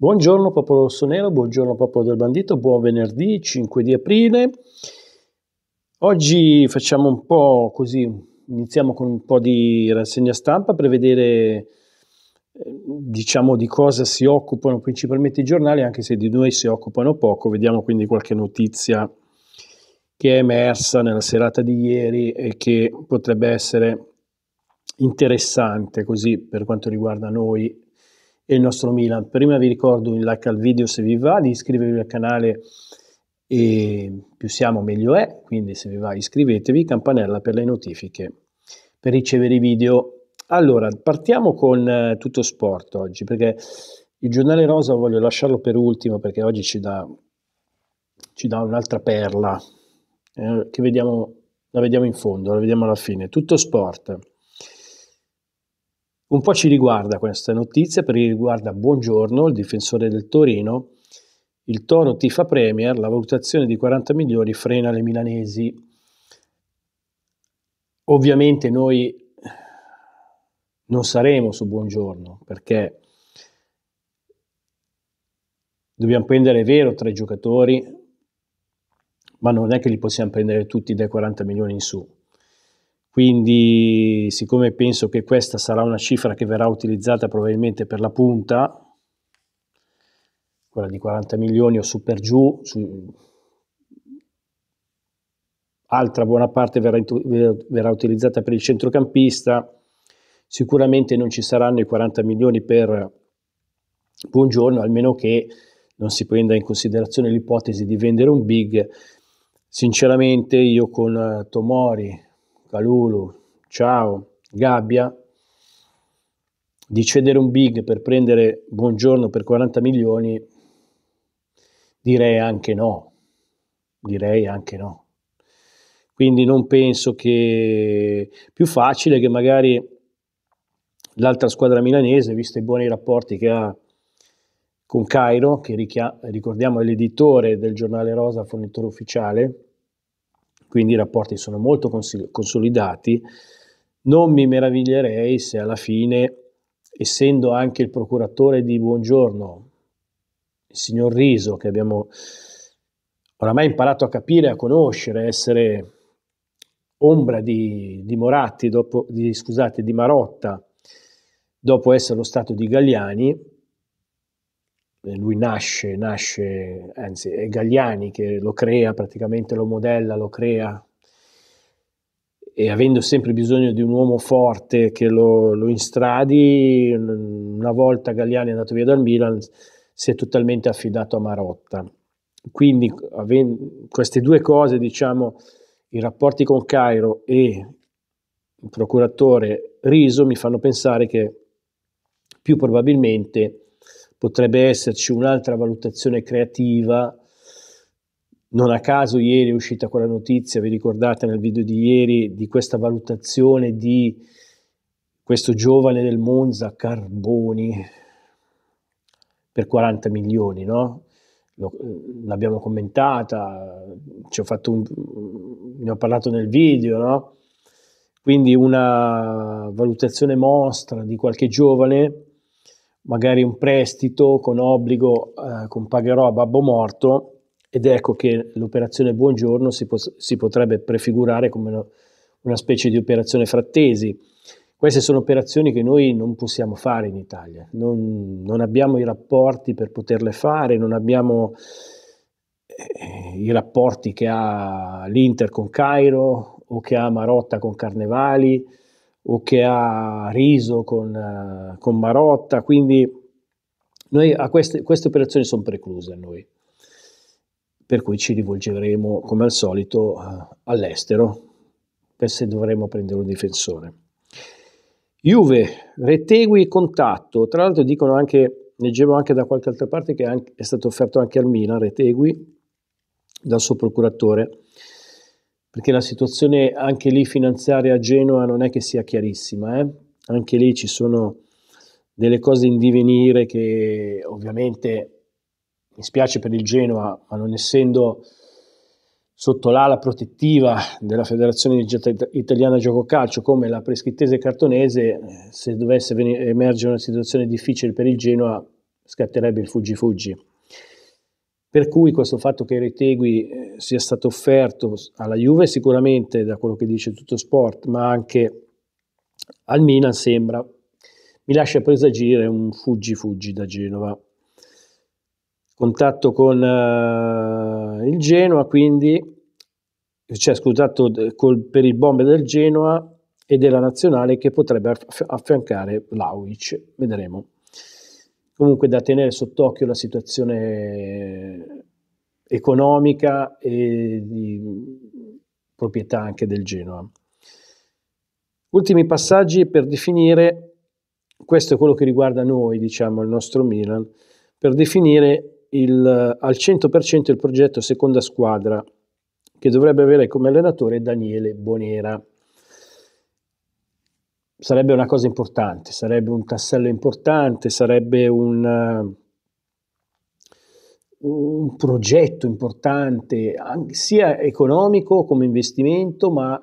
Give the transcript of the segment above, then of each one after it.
Buongiorno popolo rossonero, buongiorno popolo del bandito, buon venerdì 5 di aprile. Oggi facciamo un po' così, iniziamo con un po' di rassegna stampa per vedere eh, diciamo di cosa si occupano principalmente i giornali, anche se di noi si occupano poco, vediamo quindi qualche notizia che è emersa nella serata di ieri e che potrebbe essere interessante così per quanto riguarda noi e il nostro Milan. Prima vi ricordo un like al video se vi va, di iscrivervi al canale e più siamo meglio è, quindi se vi va iscrivetevi, campanella per le notifiche per ricevere i video. Allora, partiamo con eh, tutto sport oggi, perché il giornale rosa voglio lasciarlo per ultimo, perché oggi ci dà, ci dà un'altra perla, eh, che vediamo, la vediamo in fondo, la vediamo alla fine. Tutto sport. Un po' ci riguarda questa notizia perché riguarda Buongiorno, il difensore del Torino. Il Toro tifa Premier, la valutazione di 40 milioni frena le milanesi. Ovviamente noi non saremo su Buongiorno perché dobbiamo prendere, vero, tre giocatori, ma non è che li possiamo prendere tutti dai 40 milioni in su quindi, siccome penso che questa sarà una cifra che verrà utilizzata probabilmente per la punta, quella di 40 milioni o su per giù, su, altra buona parte verrà, verrà utilizzata per il centrocampista, sicuramente non ci saranno i 40 milioni per Buongiorno, almeno che non si prenda in considerazione l'ipotesi di vendere un big. Sinceramente io con eh, Tomori, Calulu, Ciao, Gabbia, di cedere un big per prendere Buongiorno per 40 milioni, direi anche no, direi anche no. Quindi non penso che più facile che magari l'altra squadra milanese, visto i buoni rapporti che ha con Cairo, che ricordiamo è l'editore del giornale Rosa, fornitore ufficiale, quindi i rapporti sono molto consolidati. Non mi meraviglierei se alla fine, essendo anche il procuratore di Buongiorno, il signor Riso, che abbiamo oramai imparato a capire, a conoscere, a essere ombra di, di Moratti, dopo, di, scusate, di Marotta, dopo essere lo stato di Galliani, eh, lui nasce, nasce, anzi è Gagliani che lo crea, praticamente lo modella, lo crea e avendo sempre bisogno di un uomo forte che lo, lo instradi, una volta Gagliani è andato via dal Milan, si è totalmente affidato a Marotta. Quindi queste due cose, diciamo, i rapporti con Cairo e il procuratore Riso mi fanno pensare che più probabilmente potrebbe esserci un'altra valutazione creativa. Non a caso ieri è uscita quella notizia, vi ricordate nel video di ieri, di questa valutazione di questo giovane del Monza, Carboni, per 40 milioni, no? L'abbiamo commentata, ci ho fatto un, ne ho parlato nel video, no? Quindi una valutazione mostra di qualche giovane magari un prestito con obbligo, eh, con pagherò a babbo morto, ed ecco che l'operazione Buongiorno si, pos- si potrebbe prefigurare come una, una, specie di operazione frattesi. Queste sono operazioni che noi non possiamo fare in Italia, non, non abbiamo i rapporti per poterle fare, non abbiamo eh, i rapporti che ha l'Inter con Cairo o che ha Marotta con Carnevali, o che ha riso con, eh, con Marotta, quindi noi a queste, queste operazioni sono precluse a noi, per cui ci rivolgeremo come al solito eh, all'estero per se dovremo prendere un difensore. Juve, Retegui contatto, tra l'altro dicono anche, leggevo anche da qualche altra parte che è, anche, è stato offerto anche al Milan Retegui dal suo procuratore perché la situazione anche lì finanziaria a Genoa non è che sia chiarissima, eh? anche lì ci sono delle cose in divenire che ovviamente mi spiace per il Genoa, ma non essendo sotto l'ala protettiva della Federazione Italiana Gioco Calcio come la prescrittese cartonese, eh, se dovesse emergere una situazione difficile per il Genoa, scatterebbe il fuggi-fuggi. Per cui questo fatto che Retegui eh, sia stato offerto alla Juve sicuramente da quello che dice tutto sport, ma anche al Milan sembra, mi lascia presagire un fuggi-fuggi da Genova. Contatto con uh, il Genoa, quindi, cioè scusato col, per il bomber del Genoa e della nazionale che potrebbe affiancare Vlaovic. Vedremo. Comunque da tenere sott'occhio la situazione economica e di proprietà anche del Genoa. Ultimi passaggi per definire, questo è quello che riguarda noi, diciamo, il nostro Milan, per definire il, al 100% il progetto seconda squadra che dovrebbe avere come allenatore Daniele Bonera sarebbe una cosa importante, sarebbe un tassello importante, sarebbe un, un progetto importante, sia economico come investimento, ma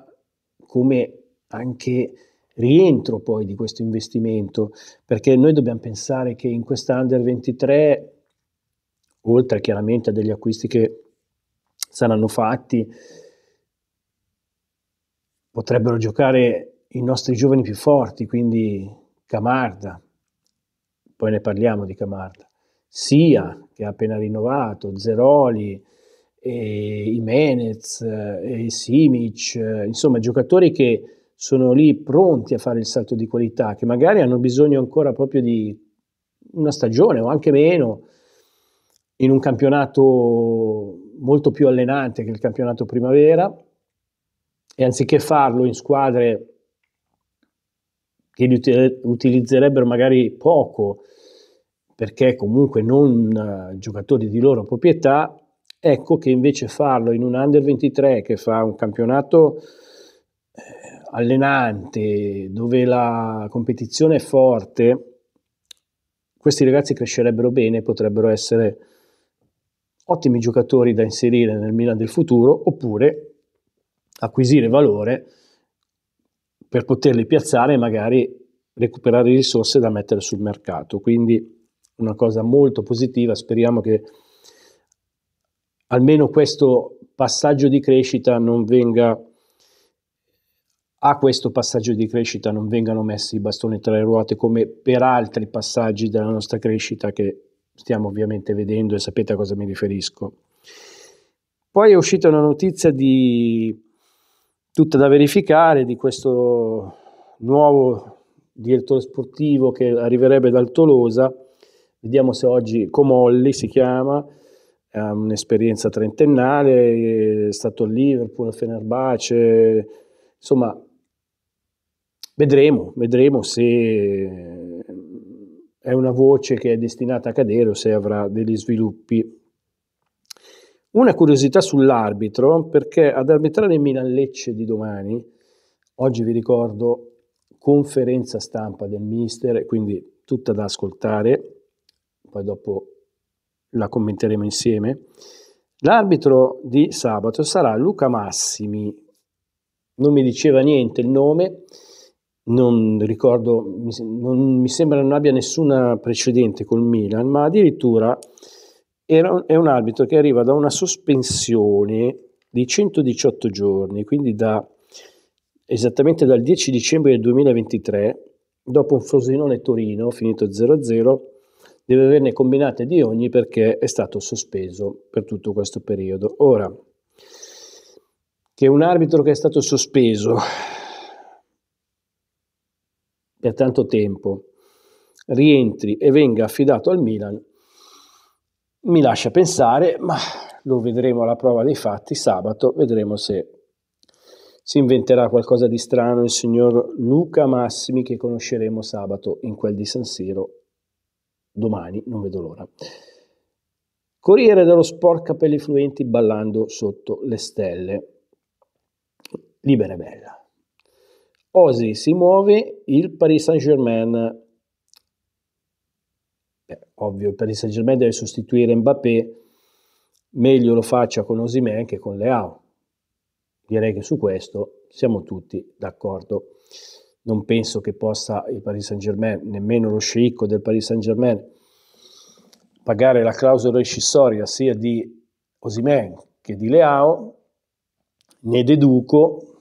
come anche rientro poi di questo investimento, perché noi dobbiamo pensare che in questa Under 23, oltre chiaramente a degli acquisti che saranno fatti, potrebbero giocare i nostri giovani più forti, quindi Camarda, poi ne parliamo di Camarda, Sia, che ha appena rinnovato, Zeroli, e Jimenez, eh, e Simic, eh, insomma giocatori che sono lì pronti a fare il salto di qualità, che magari hanno bisogno ancora proprio di una stagione o anche meno, in un campionato molto più allenante che il campionato primavera, e anziché farlo in squadre che li util- utilizzerebbero magari poco perché comunque non uh, eh, giocatori di loro proprietà, ecco che invece farlo in un under 23 che fa un campionato eh, allenante, dove la competizione è forte, questi ragazzi crescerebbero bene, potrebbero essere ottimi giocatori da inserire nel Milan del futuro oppure acquisire valore per poterli piazzare e magari recuperare risorse da mettere sul mercato. Quindi una cosa molto positiva, speriamo che almeno questo passaggio di crescita non venga a questo passaggio di crescita non vengano messi i bastoni tra le ruote come per altri passaggi della nostra crescita che stiamo ovviamente vedendo e sapete a cosa mi riferisco. Poi è uscita una notizia di tutta da verificare di questo nuovo direttore sportivo che arriverebbe dal Tolosa. Vediamo se oggi Comolli si chiama, ha un'esperienza trentennale, è stato al Liverpool, al Fenerbace, insomma vedremo, vedremo se eh, è una voce che è destinata a cadere o se avrà degli sviluppi una curiosità sull'arbitro, perché ad arbitrare il Milan-Lecce di domani, oggi vi ricordo conferenza stampa del mister, quindi tutta da ascoltare, poi dopo la commenteremo insieme. L'arbitro di sabato sarà Luca Massimi, non mi diceva niente il nome, non ricordo, non mi sembra non abbia nessuna precedente col Milan, ma addirittura è un arbitro che arriva da una sospensione di 118 giorni, quindi da, esattamente dal 10 dicembre del 2023, dopo un Frosinone-Torino finito 0-0, deve averne combinate di ogni perché è stato sospeso per tutto questo periodo. Ora, che un arbitro che è stato sospeso per tanto tempo rientri e venga affidato al Milan, mi lascia pensare, ma lo vedremo alla prova dei fatti sabato, vedremo se si inventerà qualcosa di strano il signor Luca Massimi che conosceremo sabato in quel di San Siro. Domani, non vedo l'ora. Corriere dello sport capelli fluenti ballando sotto le stelle. Libera e bella. Osi si muove il Paris Saint-Germain ovvio, per il Saint Germain deve sostituire Mbappé, meglio lo faccia con Osimen che con Leao. Direi che su questo siamo tutti d'accordo. Non penso che possa il Paris Saint Germain, nemmeno lo sceicco del Paris Saint Germain, pagare la clausola rescissoria sia di Osimen che di Leao. Ne deduco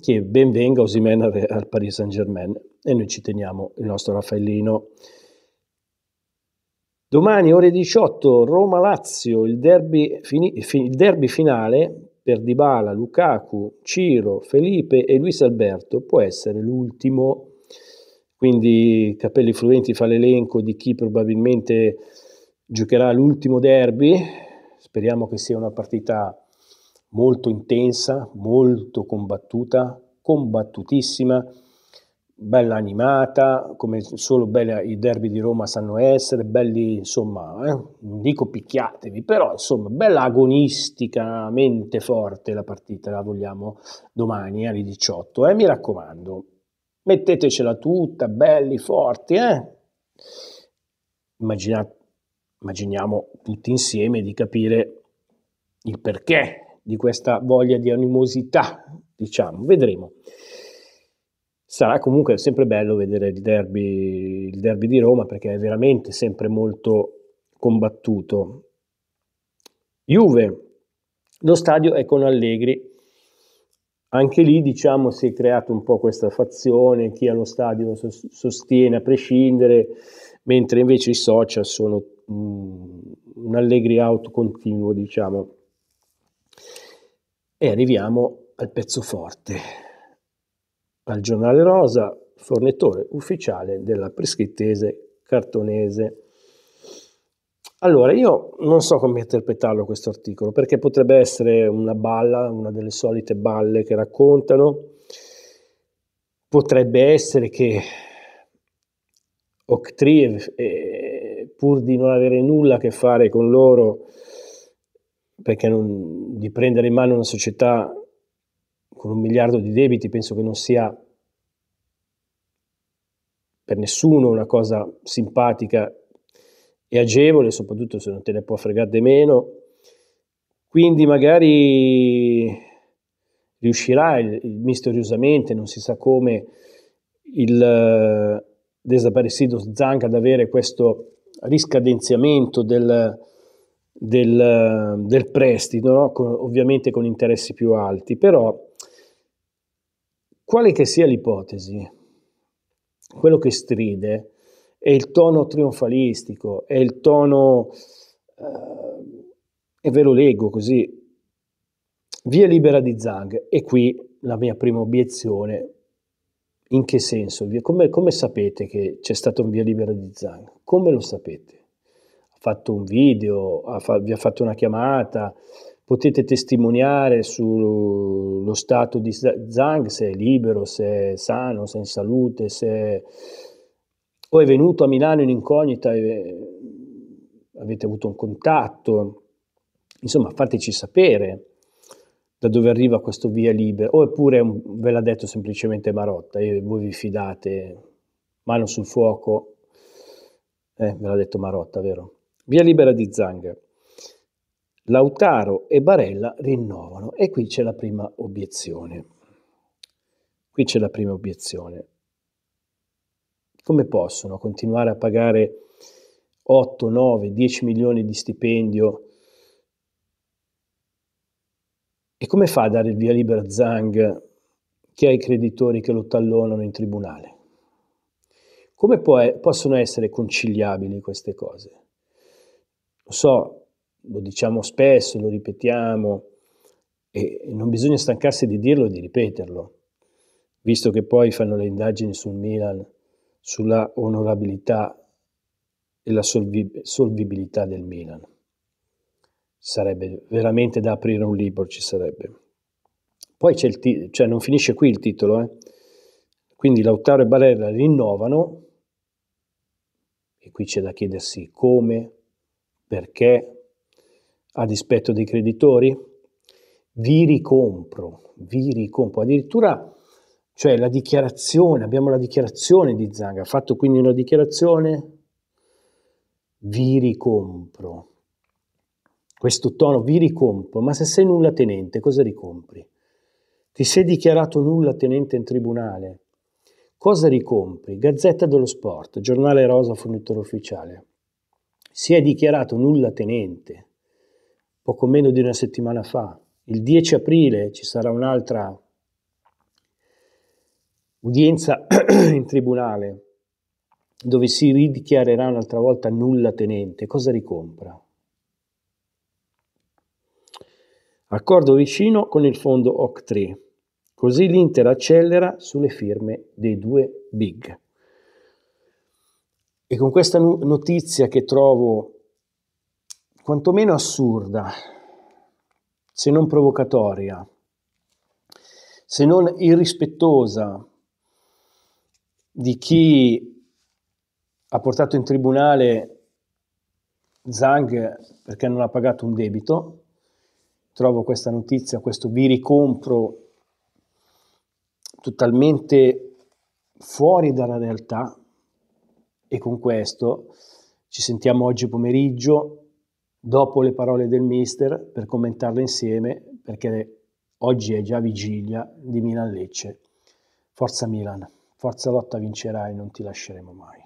che ben venga Osimen al Paris Saint-Germain e noi ci teniamo il nostro Raffaellino. Domani ore 18 Roma-Lazio, il derby, fini, il derby finale per Dybala, Lukaku, Ciro, Felipe e Luis Alberto può essere l'ultimo, quindi Capelli Fluenti fa l'elenco di chi probabilmente giocherà l'ultimo derby, speriamo che sia una partita molto intensa, molto combattuta, combattutissima, bella animata, come solo bella, i derby di Roma sanno essere, belli insomma, eh, non dico picchiatevi, però insomma bella agonisticamente forte la partita, la vogliamo domani alle 18, eh, mi raccomando, mettetecela tutta, belli, forti, eh. Immaginate, immaginiamo tutti insieme di capire il perché di questa voglia di animosità, diciamo, vedremo. Sarà comunque sempre bello vedere il derby, il derby di Roma perché è veramente sempre molto combattuto. Juve, lo stadio è con Allegri. Anche lì, diciamo, si è creata un po' questa fazione, chi allo stadio sostiene a prescindere, mentre invece i social sono un allegri out continuo, diciamo. E arriviamo al pezzo forte, al giornale rosa, fornitore ufficiale della prescrittese cartonese. Allora, io non so come interpretarlo questo articolo, perché potrebbe essere una balla, una delle solite balle che raccontano, potrebbe essere che Octriev, eh, pur di non avere nulla a che fare con loro, perché non, di prendere in mano una società con un miliardo di debiti penso che non sia per nessuno una cosa simpatica e agevole, soprattutto se non te ne può fregare di meno. Quindi magari riuscirà misteriosamente, non si sa come, il eh, desaparecido Zanca ad avere questo riscadenziamento del, del, del prestito, no? con, ovviamente con interessi più alti, però quale che sia l'ipotesi, quello che stride è il tono trionfalistico, è il tono, eh, e ve lo leggo così, via libera di Zang, e qui la mia prima obiezione, in che senso? Come, come sapete che c'è stato un via libera di Zang? Come lo sapete? fatto un video, ha fa- vi ha fatto una chiamata, potete testimoniare sullo stato di Zhang, se è libero, se è sano, se è in salute, se è... o è venuto a Milano in incognita e avete avuto un contatto. Insomma, fateci sapere da dove arriva questo via libero, oppure ve l'ha detto semplicemente Marotta e eh, voi vi fidate, mano sul fuoco. Eh, ve l'ha detto Marotta, vero? Via libera di Zang. Lautaro e Barella rinnovano e qui c'è la prima obiezione. Qui c'è la prima obiezione. Come possono continuare a pagare 8, 9, 10 milioni di stipendio? E come fa a dare il via libera a Zang che ha i creditori che lo tallonano in tribunale? Come può, possono essere conciliabili queste cose? Lo so, lo diciamo spesso, lo ripetiamo e non bisogna stancarsi di dirlo e di ripeterlo, visto che poi fanno le indagini sul Milan, sulla onorabilità e la solvi- solvibilità del Milan. Sarebbe veramente da aprire un libro, ci sarebbe. Poi c'è il titolo, cioè non finisce qui il titolo, eh? quindi Lautaro e Barella rinnovano, e qui c'è da chiedersi come, perché a dispetto dei creditori vi ricompro, vi ricompro. Addirittura cioè la dichiarazione, abbiamo la dichiarazione di Zanga, ha fatto quindi una dichiarazione, vi ricompro. Questo tono, vi ricompro, ma se sei nulla tenente, cosa ricompri? Ti sei dichiarato nulla tenente in tribunale, cosa ricompri? Gazzetta dello Sport, giornale rosa fornitore ufficiale si è dichiarato nulla tenente poco meno di una settimana fa. Il 10 aprile ci sarà un'altra udienza in tribunale dove si ridichiarerà un'altra volta nulla tenente. Cosa ricompra? Accordo vicino con il fondo OC3. Così l'Inter accelera sulle firme dei due big. E con questa notizia che trovo quantomeno assurda, se non provocatoria, se non irrispettosa di chi ha portato in tribunale Zang perché non ha pagato un debito, trovo questa notizia, questo vi ricompro totalmente fuori dalla realtà, e con questo ci sentiamo oggi pomeriggio dopo le parole del mister per commentarle insieme perché oggi è già vigilia di Milan Lecce. Forza Milan, forza lotta vincerai, non ti lasceremo mai.